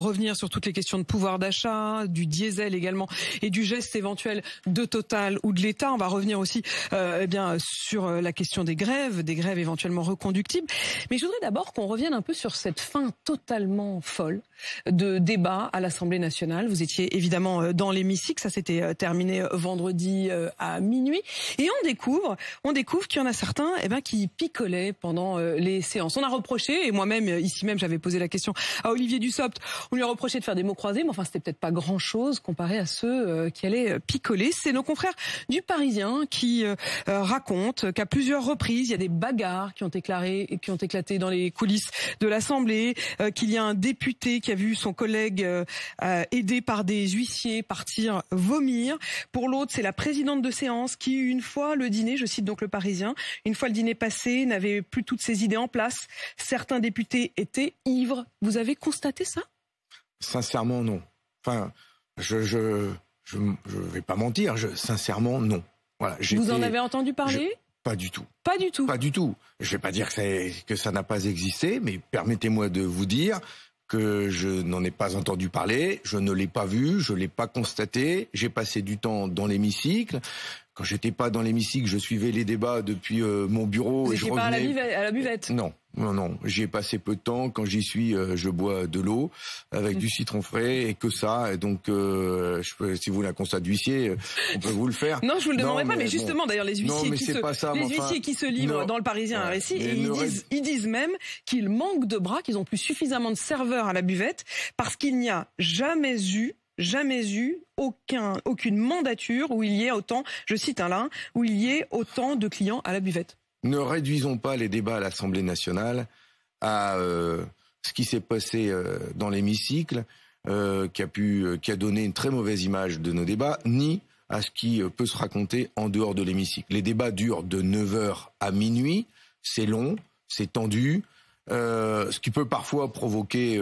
revenir sur toutes les questions de pouvoir d'achat, du diesel également et du geste éventuel de Total ou de l'État. On va revenir aussi euh, eh bien sur euh, la question des grèves, des grèves éventuellement reconductibles. Mais je voudrais d'abord qu'on revienne un peu sur cette fin totalement folle de débat à l'Assemblée nationale. Vous étiez évidemment euh, dans l'hémicycle, ça s'était euh, terminé vendredi à minuit et on découvre, on découvre qu'il y en a certains eh bien qui picolaient pendant les séances. On a reproché et moi-même ici même j'avais posé la question à Olivier Dussopt on lui a de faire des mots croisés, mais enfin, c'était peut-être pas grand-chose comparé à ceux euh, qui allaient euh, picoler. C'est nos confrères du Parisien qui euh, racontent qu'à plusieurs reprises, il y a des bagarres qui ont, qui ont éclaté dans les coulisses de l'Assemblée, qu'il y a un député qui a vu son collègue aidé par des huissiers partir vomir. Pour l'autre, c'est la présidente de séance qui, une fois le dîner, je cite donc le Parisien, une fois le dîner passé, n'avait plus toutes ses idées en place. Certains députés étaient ivres. Vous avez constaté ça Sincèrement, non. Enfin, je je, vais pas mentir. sincèrement, non. Voilà. Vous en avez entendu parler Pas du tout. Pas du tout. Pas du tout. Je vais pas dire que, que ça n'a pas existé, mais permettez-moi de vous dire que je n'en ai pas entendu parler, je ne l'ai pas vu, je l'ai pas constaté. J'ai passé du temps dans l'hémicycle. Quand j'étais pas dans l'hémicycle, je suivais les débats depuis euh, mon bureau et je revenais. Pas à la, à la buvette. Non, non, non, j'y ai passé peu de temps. Quand j'y suis, euh, je bois de l'eau avec mm. du citron frais et que ça. Et donc, euh, si vous voulez un constat d'huissier, euh, on peut vous le faire. non, je vous le demanderai pas, mais, justement, d'ailleurs, les huissiers, qui, se, livrent dans le Parisien un récit, et ils, disent, même qu'ils manquent de bras, qu'ils n'ont plus suffisamment de serveurs à la buvette, parce qu'il n'y a jamais eu jamais eu aucune mandature où il y ait autant, je cite un là, hein, où il y ait autant de clients à la buvette ne réduisons pas les débats à l'Assemblée nationale à euh, ce qui s'est passé euh, dans l'hémicycle, euh, qui a donné une très mauvaise image de nos débats, ni à ce qui peut se raconter en dehors de l'hémicycle. Les débats durent de 9h à minuit, c'est long, c'est tendu, ce qui peut parfois provoquer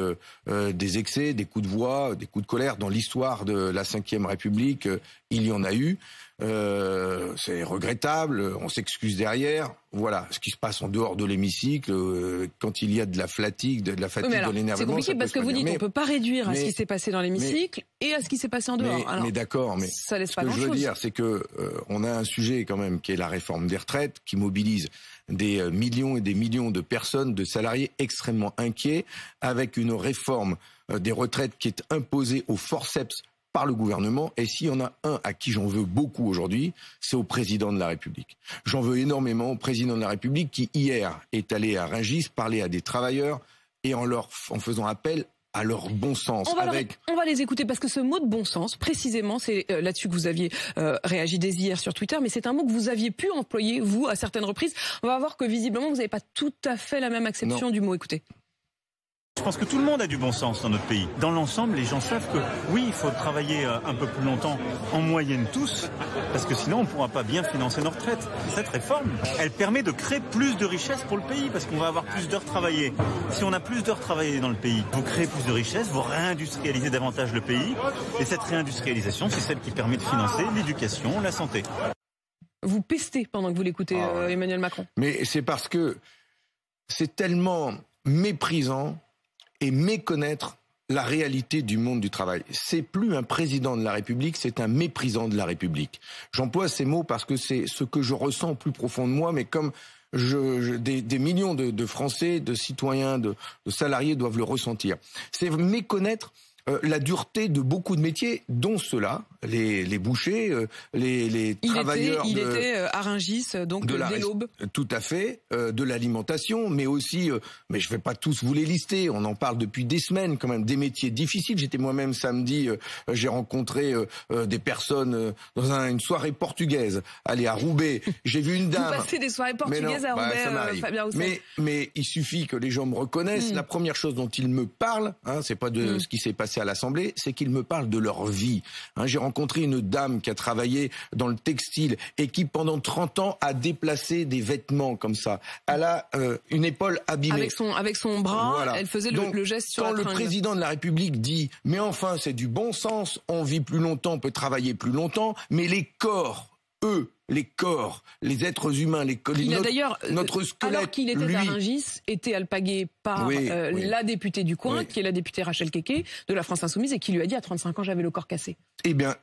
des excès, des coups de voix, des coups de colère. Dans l'histoire de la Ve République, il y en a eu. Euh, c'est regrettable, on s'excuse derrière. Voilà, ce qui se passe en dehors de l'hémicycle, euh, quand il y a de la fatigue, de la fatigue, de l'énervement. C'est compliqué parce que vous dites qu'on ne peut pas réduire à ce qui s'est passé dans l'hémicycle et à ce qui s'est passé en dehors. Mais, d'accord, mais ça laisse ce que je veux dire, c'est que euh, on a un sujet quand même qui est la réforme des retraites, qui mobilise des millions et des millions de personnes, de salariés extrêmement inquiets, avec une réforme des retraites qui est imposée au forceps par le gouvernement. Et s'il y en a un à qui j'en veux beaucoup aujourd'hui, c'est au président de la République. J'en veux énormément au président de la République qui, hier, est allé à Rungis parler à des travailleurs et en, leur, en faisant appel à leur bon sens. On va, les écouter parce que ce mot de bon sens, précisément, c'est euh, là-dessus que vous aviez euh, réagi dès hier sur Twitter, mais c'est un mot que vous aviez pu employer, vous, à certaines reprises. On va voir que visiblement, vous n'avez pas tout à fait la même acception du mot. Écoutez. Je pense que tout le monde a du bon sens dans notre pays. Dans l'ensemble, les gens savent que oui, il faut travailler euh, un peu plus longtemps, en moyenne tous, parce que sinon on ne pourra pas bien financer nos retraites. Cette réforme, elle permet de créer plus de richesses pour le pays, parce qu'on va avoir plus d'heures travaillées. Si on a plus d'heures travaillées dans le pays, vous créez plus de richesses, vous réindustrialisez davantage le pays, et cette réindustrialisation, c'est celle qui permet de financer l'éducation, la santé. Vous pestez pendant que vous l'écoutez, ah euh, Emmanuel Macron. Mais c'est parce que c'est tellement méprisant et méconnaître la réalité du monde du travail. C'est plus un président de la République, c'est un méprisant de la République. J'emploie ces mots parce que c'est ce que je ressens au plus profond de moi, mais comme des, millions de, Français, de citoyens, de salariés doivent le ressentir. C'est méconnaître euh, la dureté de beaucoup de métiers, dont ceux-là, les, bouchers, euh, les, travailleurs. il était euh, à donc de l'aube. Tout à fait, de l'alimentation, mais aussi, mais je ne vais pas tous vous les lister, on en parle depuis des semaines quand même, des métiers difficiles. J'étais moi-même samedi, j'ai rencontré des personnes dans une soirée portugaise, allez à Roubaix, j'ai vu une dame. Vous passez des soirées portugaises à bah, Roubaix, mais, mais il suffit que les gens me reconnaissent. Hmm. La première chose dont ils me parlent, hein, c'est pas de hmm. ce qui s'est passé à l'Assemblée, c'est qu'ils me parlent de leur vie. Hein, j'ai rencontré une dame qui a travaillé dans le textile et qui, pendant 30 ans, a déplacé des vêtements comme ça. Elle a euh, une épaule abîmée. Avec son, bras, elle faisait le, geste sur Quand le président de la République dit « Mais enfin, c'est du bon sens, on vit plus longtemps, on peut travailler plus longtemps, mais les corps, eux, les corps, les êtres humains, les collines, d'ailleurs euh, notre squelette. Alors qu'il était à Rungis, était alpagué par euh, la députée du coin, qui est la députée Rachel Keke de la France Insoumise, et qui lui a dit à 35 ans j'avais le corps cassé. Eh bien,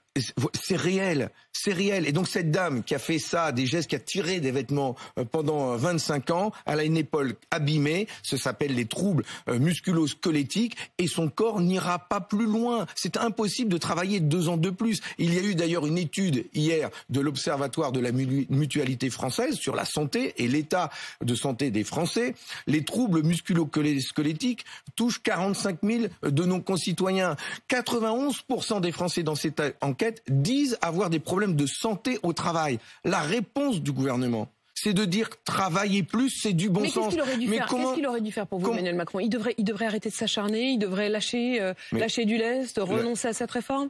c'est réel, c'est réel. Et donc cette dame qui a fait ça, des gestes, qui a tiré des vêtements euh, pendant 25 euh, ans, elle a une épaule abîmée, Ce s'appelle les troubles euh, musculo-squelettiques, et son corps n'ira pas plus loin. C'est impossible de travailler deux ans de plus. Il y a eu d'ailleurs une étude hier de l'Observatoire de la mutualité française sur la santé et l'état de santé des Français. Les troubles musculo-squelettiques touchent 45 000 de nos concitoyens. 91% des Français dans cette enquête disent avoir des problèmes de santé au travail. La réponse du gouvernement, c'est de dire travailler plus, c'est du bon sens. aurait dû mais faire comment... Qu'est-ce qu'il aurait dû faire pour vous, Emmanuel Macron Il devrait, il devrait arrêter de s'acharner, il devrait lâcher, euh, lâcher du lest, renoncer à cette réforme.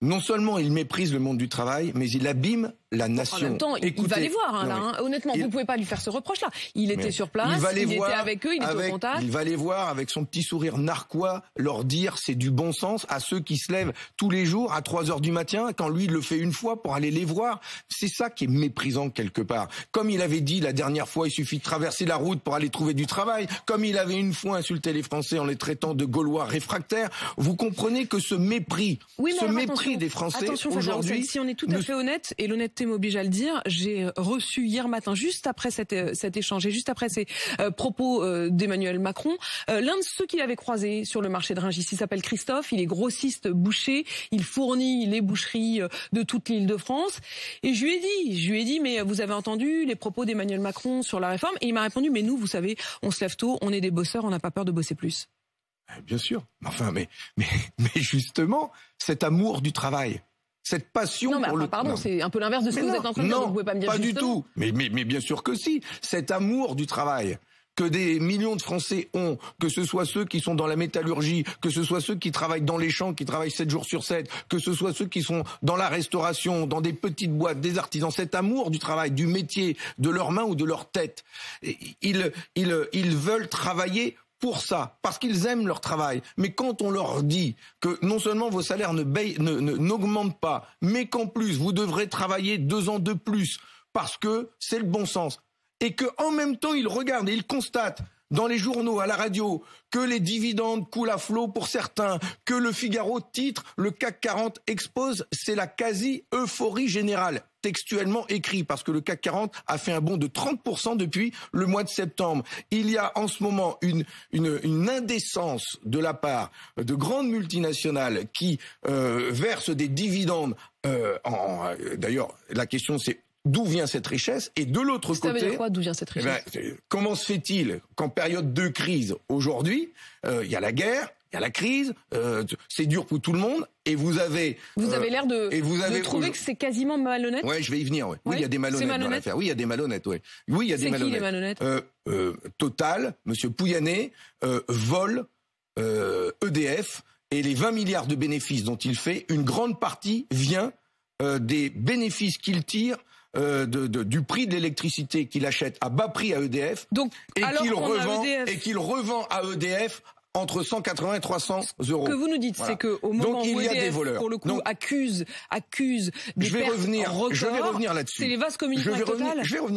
Non seulement il méprise le monde du travail, mais il abîme la nation. En même temps, il va les voir, hein, là. Hein. Honnêtement, vous pouvez pas lui faire ce reproche-là. Il était sur place, il, était avec eux, il était au contact. Il va les voir avec son petit sourire narquois, leur dire c'est du bon sens à ceux qui se lèvent tous les jours à 3 heures du matin, quand lui le fait une fois pour aller les voir. C'est ça qui est méprisant quelque part. Comme il avait dit la dernière fois, il suffit de traverser la route pour aller trouver du travail. Comme il avait une fois insulté les Français en les traitant de Gaulois réfractaires. Vous comprenez que ce mépris, ce mépris des Français aujourd'hui, si on est tout à fait honnête et l'honnêteté m'oblige à le dire. J'ai euh, reçu hier matin, juste après euh, cet échange et juste après ces euh, propos d'Emmanuel Macron, l'un de ceux qu'il avait croisé sur le marché de Rungis. Il s'appelle Christophe. Il est grossiste boucher. Il fournit les boucheries de toute l'île de France. Et je lui ai dit, je lui ai dit, mais vous avez entendu les propos d'Emmanuel Macron sur la réforme Et il m'a répondu, mais nous, vous savez, on se lève tôt, on est des bosseurs, on n'a pas peur de bosser plus. Bien sûr. Enfin, mais, mais justement, cet amour du travail, cette passion le... Pardon, c'est un peu l'inverse de ce que vous êtes en train de dire. Vous pas du tout. Mais, mais, mais bien sûr que si. Cet amour du travail que des millions de Français ont, que ce soit ceux qui sont dans la métallurgie, que ce soit ceux qui travaillent dans les champs, qui travaillent 7 jours sur 7, que ce soit ceux qui sont dans la restauration, dans des petites boîtes, des artisans, cet amour du travail, du métier, de leurs mains ou de leur tête, ils, ils, ils veulent travailler pour ça, parce qu'ils aiment leur travail. Mais quand on leur dit que non seulement vos salaires ne n'augmentent pas, mais qu'en plus vous devrez travailler deux ans de plus parce que c'est le bon sens, et qu'en même temps ils regardent et ils constatent dans les journaux, à la radio, que les dividendes coulent à flot pour certains, que le Figaro titre, le CAC 40 expose, c'est la quasi-euphorie générale textuellement écrit parce que le CAC 40 a fait un bond de 30% depuis le mois de septembre. Il y a en ce moment une, une, indécence de la part de grandes multinationales qui euh, versent des dividendes. Euh, euh, d'ailleurs, la question c'est d'où vient cette richesse et de l'autre côté. vient eh ben, Comment se fait-il qu'en période de crise aujourd'hui, il y a la guerre, il y a la crise, euh, c'est dur pour tout le monde, et vous avez... Vous euh, avez l'air de, vous avez de trouver que c'est quasiment malhonnête Oui, je vais y venir, oui. il y a des malhonnêtes, dans Oui, il y a des malhonnêtes, oui. il y a des malhonnêtes. Euh, Total, Monsieur Pouyanné, vole EDF, e et les 20 milliards de bénéfices dont il fait, une grande partie vient des bénéfices qu'il tire du prix de l'électricité qu'il achète à bas prix à EDF e et qu'il revend, revend, à EDF entre 180 et 300 euros. Ce que vous nous dites, c'est que au moment Donc, où il y a e des voleurs. pour le accuse, accuse je vais revenir, je vais revenir là-dessus. C'est les je, je vais revenir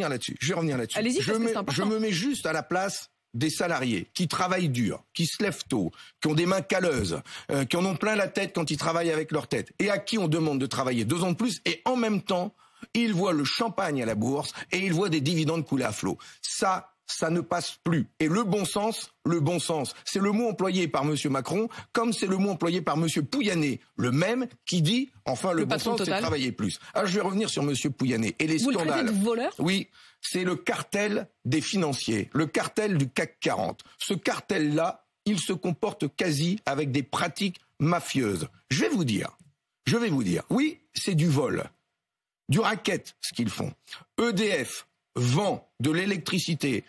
là-dessus. Je vais revenir là-dessus. Allez-y, je, me, je me mets juste à la place des salariés qui travaillent dur, qui se lèvent tôt, qui ont des mains calleuses, euh, qui en ont plein la tête quand ils travaillent avec leur tête, et à qui on demande de travailler deux ans de plus, et en même temps, ils voient le champagne à la bourse et ils voient des dividendes couler à flot. Ça, ça ne passe plus. Et le bon sens, le bon sens, c'est le mot employé par M. Macron, comme c'est le mot employé par M. Pouyanné, le même qui dit, enfin, le, bon sens, c'est travailler plus. Ah, je vais revenir sur M. Pouyanné et les scandales. voleur oui, c'est le cartel des financiers, le cartel du CAC 40. Ce cartel-là, il se comporte quasi avec des pratiques mafieuses. Je vais vous dire, je vais vous dire, oui, c'est du vol, du racket, ce qu'ils font. EDF vend de l'électricité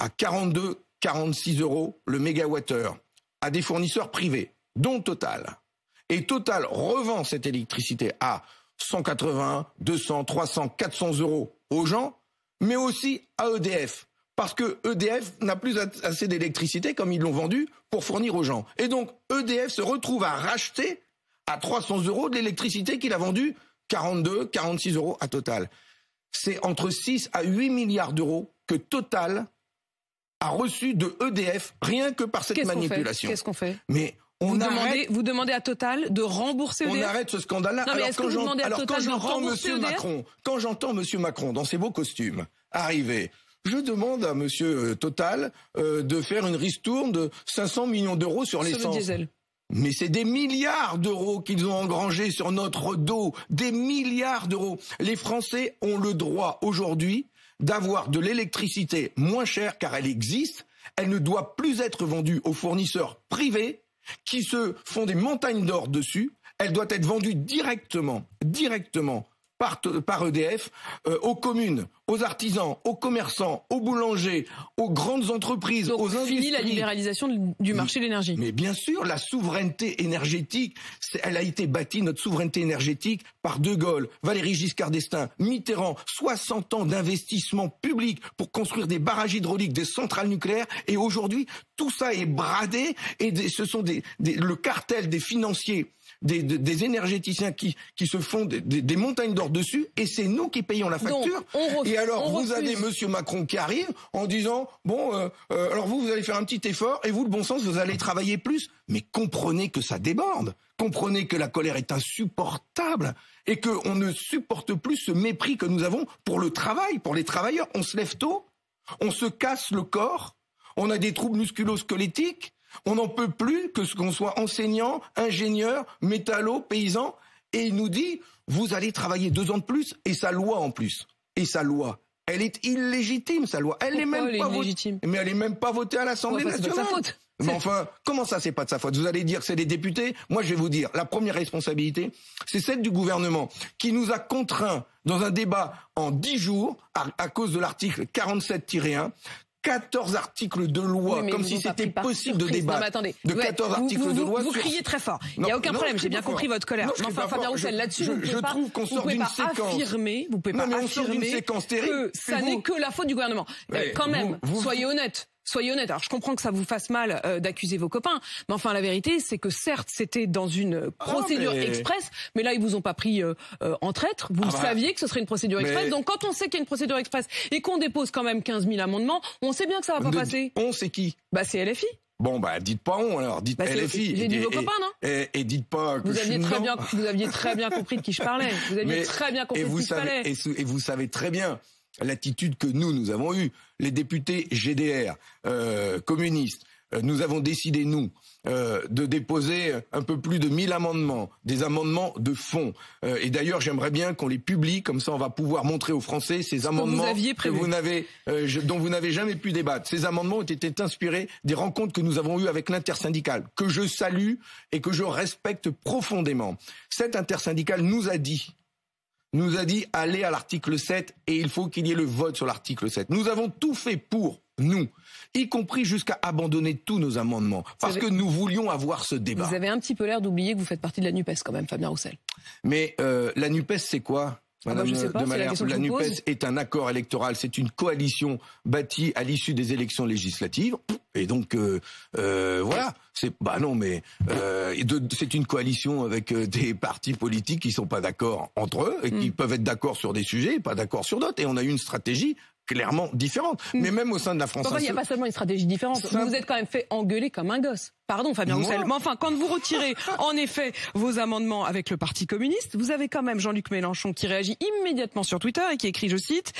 à 42, 46 euros le mégawattheure à des fournisseurs privés, dont Total. Et Total revend cette électricité à 180, 200, 300, 400 euros aux gens, mais aussi à EDF. Parce que EDF n'a plus assez d'électricité comme ils l'ont vendu pour fournir aux gens. Et donc EDF se retrouve à racheter à 300 euros de l'électricité qu'il a vendue 42, 46 euros à Total. C'est entre 6 à 8 milliards d'euros que Total a reçu de EDF rien que par cette manipulation. Qu'est-ce qu'on fait Mais on vous, arrête... demandez, vous demandez à Total de rembourser EDF On e arrête ce scandale-là. alors quand, j'entends Monsieur e Macron, quand j'entends Monsieur Macron dans ses beaux costumes arriver, je demande à Monsieur euh, Total euh, de faire une ristourne de 500 millions d'euros sur, sur diesel. Mais c'est des milliards d'euros qu'ils ont engrangés sur notre dos, des milliards d'euros. Les Français ont le droit aujourd'hui d'avoir de l'électricité moins chère car elle existe, elle ne doit plus être vendue aux fournisseurs privés qui se font des montagnes d'or dessus, elle doit être vendue directement, directement par, EDF euh, aux communes, aux artisans, aux commerçants, aux boulangers, aux grandes entreprises, aux industries. Fini la libéralisation du marché de l'énergie. Mais bien sûr, la souveraineté énergétique, elle a été bâtie, notre souveraineté énergétique, par De Gaulle, Valéry Giscard d'Estaing, Mitterrand, 60 ans d'investissement public pour construire des barrages hydrauliques, des centrales nucléaires, et aujourd'hui, tout ça est bradé, et ce sont le cartel des financiers des, énergéticiens qui, se font des, montagnes d'or dessus, et c'est nous qui payons la facture. on alors, vous avez Monsieur Macron qui arrive en disant bon, euh, euh, alors vous, vous allez faire un petit effort et vous, le bon sens, vous allez travailler plus. Mais comprenez que ça déborde. Comprenez que la colère est insupportable et qu'on ne supporte plus ce mépris que nous avons pour le travail, pour les travailleurs. On se lève tôt, on se casse le corps, on a des troubles musculo-squelettiques, on n'en peut plus que ce qu'on soit enseignant, ingénieur, métallo, paysan, et il nous dit, vous allez travailler deux ans de plus et sa loi en plus et sa loi. Elle est illégitime, sa loi. Elle n'est même pas votée. Mais elle n'est même pas votée à l'Assemblée nationale. C'est sa faute. Mais enfin, comment ça, c'est pas de sa faute Vous allez dire que c'est des députés. Moi, je vais vous dire, la première responsabilité, c'est celle du gouvernement qui nous a contraints dans un débat en dix jours à, à cause de l'article 47-1 14 articles de loi, comme si c'était possible de débattre. Non, attendez. De 14 articles de loi. Vous, criez très fort. Il n'y a aucun problème, j'ai bien compris votre colère. je Fabien Roussel, là-dessus, je, je trouve qu'on sort d'une séquence. Affirmer, vous pouvez pas affirmer séquence que ça n'est que la faute du gouvernement. quand même, soyez honnête soyez honnête. Alors, je comprends que ça vous fasse mal euh, d'accuser vos copains, mais enfin, la vérité, c'est que certes, c'était dans une euh, ah, procédure express, mais là, ils vous ont pas pris euh, euh en traître. Vous ah, bah, saviez que ce serait une procédure express. Donc, quand on sait qu'il y a une procédure express et qu'on dépose quand même 15 000 amendements, on sait bien que ça va pas passer. On, sait qui Bah, c'est LFI. Bon, bah, dites pas on, alors. Dites bah, LFI. J'ai dit vos copains, non et, dites pas que vous aviez très non. bien, Vous aviez très bien compris de qui je parlais. Vous aviez très bien compris de qui je et, vous savez très bien l'attitude que nous, nous avons eue, les députés GDR, euh, communistes, euh, nous avons décidé, nous, euh, de déposer un peu plus de 1000 amendements, des amendements de fond. et d'ailleurs, j'aimerais bien qu'on les publie, comme ça on va pouvoir montrer aux Français ces amendements que vous n'avez, dont vous n'avez jamais pu débattre. Ces amendements ont été inspirés des rencontres que nous avons eues avec l'intersyndicale, que je salue et que je respecte profondément. Cette intersyndicale nous a dit nous a dit allez à l'article 7 et il faut qu'il y ait le vote sur l'article 7. Nous avons tout fait pour, nous, y compris jusqu'à abandonner tous nos amendements, parce que nous voulions avoir ce débat. Vous avez un petit peu l'air d'oublier que vous faites partie de la NUPES quand même, Fabien Roussel. Mais euh, la NUPES, c'est quoi ah bah, Madame, euh, de manière, la, Nupes est un accord électoral, c'est une coalition bâtie à l'issue des élections législatives. Et donc euh, euh, voilà, c'est bah non mais c'est une coalition avec des partis politiques qui sont pas d'accord entre eux et qui hmm. peuvent être d'accord sur des sujets, et pas d'accord sur d'autres. Et on a eu une stratégie clairement différente. Mais hmm. même au sein de la France, il n'y a pas seulement une stratégie différente. Vous vous êtes quand même fait engueuler comme un gosse pardon Fabien Roussel, mais enfin quand vous retirez en effet vos amendements avec le Parti communiste, vous avez quand même Jean-Luc Mélenchon qui réagit immédiatement sur Twitter et qui écrit, je cite,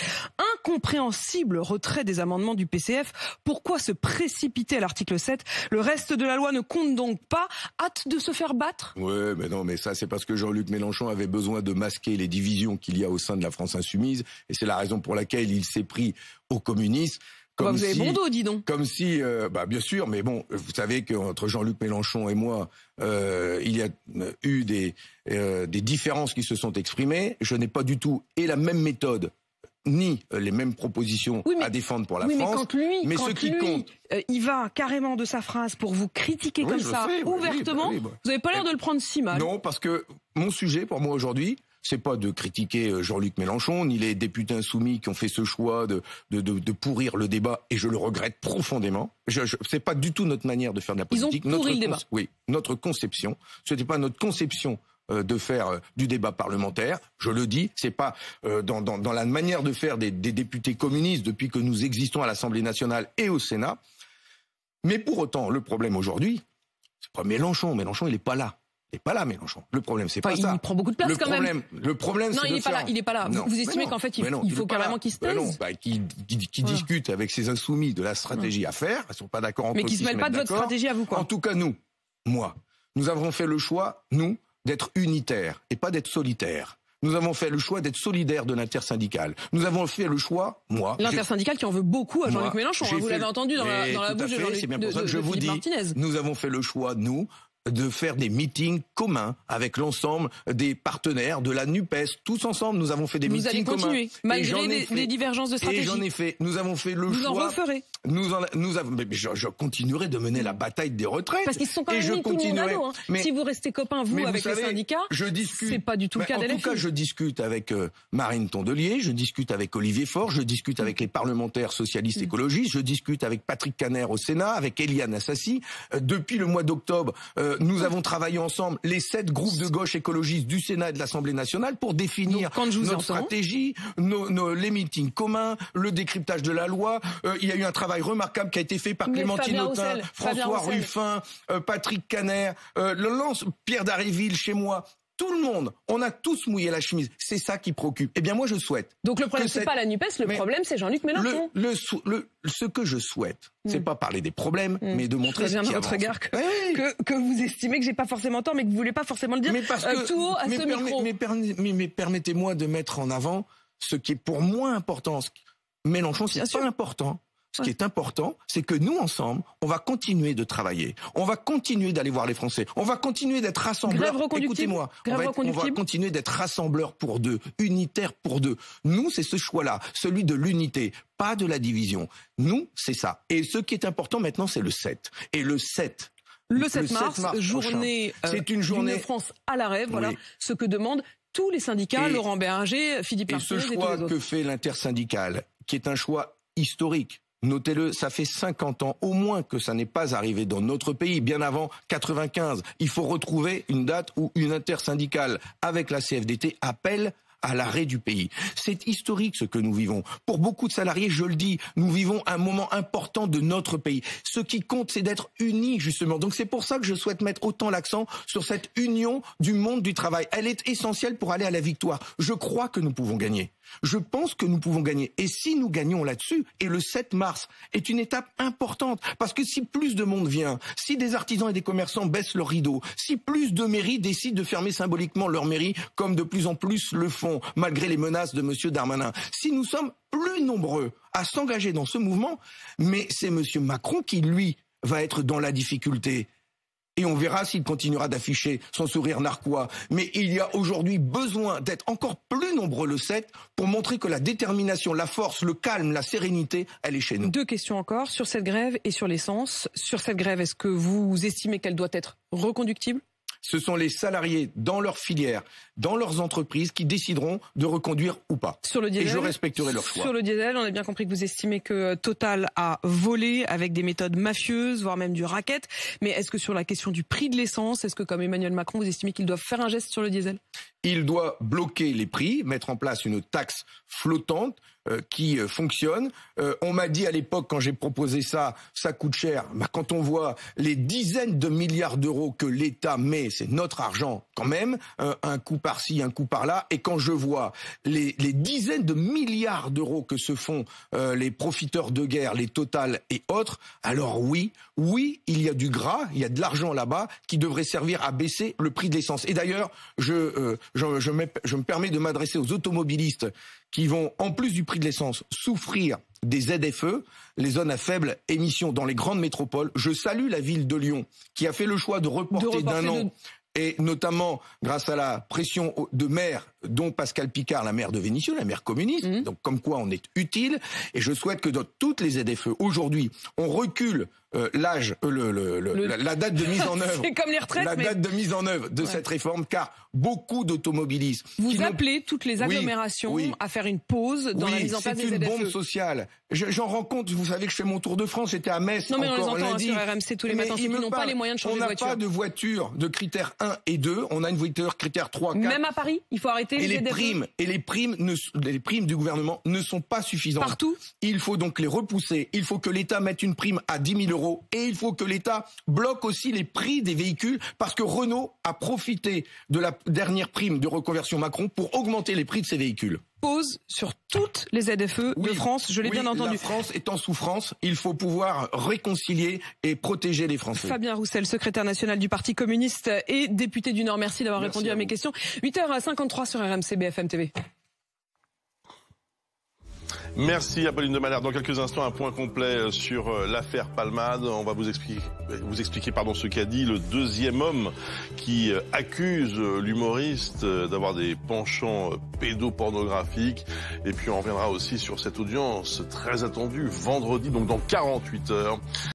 incompréhensible retrait des amendements du PCF, pourquoi se précipiter à l'article 7 Le reste de la loi ne compte donc pas, hâte de se faire battre Oui, mais non, mais ça c'est parce que Jean-Luc Mélenchon avait besoin de masquer les divisions qu'il y a au sein de la France insoumise et c'est la raison pour laquelle il s'est pris aux communistes. Comme vous avez bon dos, dis donc. Comme si, euh, bah bien sûr, mais bon, vous savez qu'entre Jean-Luc Mélenchon et moi, euh, il y a euh, eu des, des différences qui se sont exprimées. Je n'ai pas du tout et la même méthode ni les mêmes propositions à défendre pour la France. Mais, quand lui, ce qui compte, il va carrément de sa phrase pour vous critiquer comme ça ouvertement. Bah bah vous n'avez pas l'air de le prendre si mal. Non, parce que mon sujet pour moi aujourd'hui, c'est pas de critiquer euh, Jean-Luc Mélenchon, ni les députés insoumis qui ont fait ce choix de, pourrir le débat, et je le regrette profondément. Je, n'est pas du tout notre manière de faire de la politique. notre Oui, notre conception. Ce n'était pas notre conception euh, de faire euh, du débat parlementaire. Je le dis, c'est pas dans, la manière de faire des, députés communistes depuis que nous existons à l'Assemblée nationale et au Sénat. Mais pour autant, le problème aujourd'hui, c'est pas Mélenchon. Mélenchon, il n'est pas là n'est pas là, Mélenchon. Le problème, c'est pas ça. Il prend beaucoup de place le quand problème, même. Le problème, non, il n'est pas là. Il est pas là. vous, estimez qu'en fait, il, faut carrément qu'il se taise, bah qui, discute avec ses insoumis de la stratégie à faire. Ils sont pas d'accord entre Mais qui se mêlent pas de votre stratégie à vous. Quoi. En tout cas, nous, moi, nous avons fait le choix, nous, d'être unitaires et pas d'être solitaires. Nous avons fait le choix d'être solidaires de l'intersyndicale. Nous avons fait le choix, moi. L'intersyndicale qui en veut beaucoup à Jean-Luc Mélenchon. Hein. vous l'avez entendu dans la, bouche de Jean-Luc Martinez. Nous avons fait le choix, nous, de faire des meetings communs avec l'ensemble des partenaires de la NUPES. Tous ensemble, nous avons fait des meetings communs. Vous allez continuer, malgré les, divergences de stratégie. Et j'en ai fait. Nous avons fait le choix. Vous en referez. Nous, en, nous avons, je, continuerai de mener la bataille des retraites. Parce qu'ils sont quand je continuerai, hein. mais, Si vous restez copains, vous, avec les syndicats, je discute. C'est pas du tout le cas En tout cas, je discute avec euh, Marine Tondelier, je discute avec Olivier Faure, je discute avec les parlementaires socialistes mm. écologistes, je discute avec Patrick Caner au Sénat, avec Eliane Assassi. Euh, depuis le mois d'octobre, euh, nous avons travaillé ensemble, les sept groupes de gauche écologistes du Sénat et de l'Assemblée nationale, pour définir notre stratégie, nos, les meetings communs, le décryptage de la loi. Euh, il y a eu un travail remarquable qui a été fait par Clémentine Autain, François Ruffin, euh, Patrick Caner, euh, Pierre Daréville chez moi, tout le monde, on a tous mouillé la chemise. C'est ça qui préoccupe. Eh bien, moi, je souhaite. Donc le problème, c'est pas la Nupes. Le problème, c'est Jean-Luc Mélenchon. Le, ce que je souhaite, c'est mm. pas parler des problèmes, mm. mais de montrer. Je viens de votre regard que, que, vous estimez que j'ai pas forcément tort, mais que vous voulez pas forcément le dire mais euh, tout haut à ce micro. Mais, permettez-moi de mettre en avant ce qui est pour moi important. Mélenchon, c'est pas sûr. important. Ce qui est important, c'est que nous, ensemble, on va continuer de travailler. On va continuer d'aller voir les Français. On va continuer d'être rassembleurs. Écoutez-moi. On, va continuer d'être rassembleurs pour deux, unitaires pour deux. Nous, c'est ce choix-là, celui de l'unité, pas de la division. Nous, c'est ça. Et ce qui est important maintenant, c'est le 7. Et le 7, le 7, mars, journée, de euh, c'est une journée France à la rêve. Voilà ce que demandent tous les syndicats, Laurent Berger, Philippe et, ce choix que fait l'intersyndical, qui est un choix historique, Notez-le, ça fait 50 ans au moins que ça n'est pas arrivé dans notre pays, bien avant 95. Il faut retrouver une date où une intersyndicale avec la CFDT appelle à l'arrêt du pays. C'est historique ce que nous vivons. Pour beaucoup de salariés, je le dis, nous vivons un moment important de notre pays. Ce qui compte, c'est d'être unis, justement. Donc c'est pour ça que je souhaite mettre autant l'accent sur cette union du monde du travail. Elle est essentielle pour aller à la victoire. Je crois que nous pouvons gagner. Je pense que nous pouvons gagner. Et si nous gagnons là-dessus, et le 7 mars est une étape importante, parce que si plus de monde vient, si des artisans et des commerçants baissent leur rideau, si plus de mairies décident de fermer symboliquement leur mairie, comme de plus en plus le font, malgré les menaces de M. Darmanin, si nous sommes plus nombreux à s'engager dans ce mouvement, mais c'est M. Macron qui, lui, va être dans la difficulté. Et on verra s'il continuera d'afficher son sourire narquois. Mais il y a aujourd'hui besoin d'être encore plus nombreux le 7 pour montrer que la détermination, la force, le calme, la sérénité, elle est chez nous. Deux questions encore sur cette grève et sur l'essence. Sur cette grève, est-ce que vous estimez qu'elle doit être reconductible ce sont les salariés dans leur filière, dans leurs entreprises qui décideront de reconduire ou pas. Sur le diesel, et je respecterai leur choix. Sur le diesel, on a bien compris que vous estimez que euh, Total a volé avec des méthodes mafieuses, voire même du racket. Mais est-ce que sur la question du prix de l'essence, est-ce que comme Emmanuel Macron, vous estimez qu'il doit faire un geste sur le diesel Il doit bloquer les prix, mettre en place une taxe flottante euh, qui euh, fonctionne. on m'a dit à l'époque, quand j'ai proposé ça, ça coûte cher. Mais bah, quand on voit les dizaines de milliards d'euros que l'État met, c'est notre argent quand même, un coup par-ci, un coup par-là. Et quand je vois les, dizaines de milliards d'euros que se font euh, les profiteurs de guerre, les Total et autres, alors oui, oui, il y a du gras, il y a de l'argent là-bas qui devrait servir à baisser le prix de l'essence. Et d'ailleurs, je, euh, je, me, permets de m'adresser aux automobilistes qui vont, en plus du prix de l'essence, souffrir des ZFE, les zones à faible émission dans les grandes métropoles. Je salue la ville de Lyon qui a fait le choix de reporter d'un an et notamment grâce à la pression de mer dont Pascal Picard, la maire de Vénissieux, la maire communiste. Mmh. Donc comme quoi on est utile. Et je souhaite que dans toutes les ZFE, aujourd'hui, on recule euh, l'âge, euh, la, date de mise en œuvre. comme les retraites, la date de mise en œuvre de cette réforme, car beaucoup d'automobilistes. Vous appelez toutes les agglomérations à faire une pause dans la mise en place des ZFE. C'est une bombe sociale. J'en compte. Vous savez que je fais mon tour de France. J'étais à Metz non, mais encore on les entend, hein, sur RMC tous les mais matins. Ils n'ont pas les moyens de changer de voiture. On n'a pas de voiture de critères 1 et 2. On a une voiture critère 3, 4. Même à Paris, il faut arrêter et les primes et les primes ne, les primes du gouvernement ne sont pas suffisantes. Partout. Il faut donc les repousser. Il faut que l'État mette une prime à 10 000 euros et il faut que l'État bloque aussi les prix des véhicules parce que Renault a profité de la dernière prime de reconversion Macron pour augmenter les prix de ses véhicules pose sur toutes les ZFE de France, je l'ai bien entendu. La France est en souffrance, il faut pouvoir réconcilier et protéger les Français. Fabien Roussel, secrétaire national du Parti communiste et député du Nord, merci d'avoir répondu à, mes questions. 8h53 sur RMC BFM TV. Merci Apolline de Malherbe. Dans quelques instants, un point complet euh, sur euh, l'affaire Palmade. On va vous expliquer, vous expliquer pardon, ce qu'a dit le deuxième homme qui euh, accuse l'humoriste d'avoir des penchants pédopornographiques. Et puis on reviendra aussi sur cette audience très attendue vendredi, donc dans 48 heures.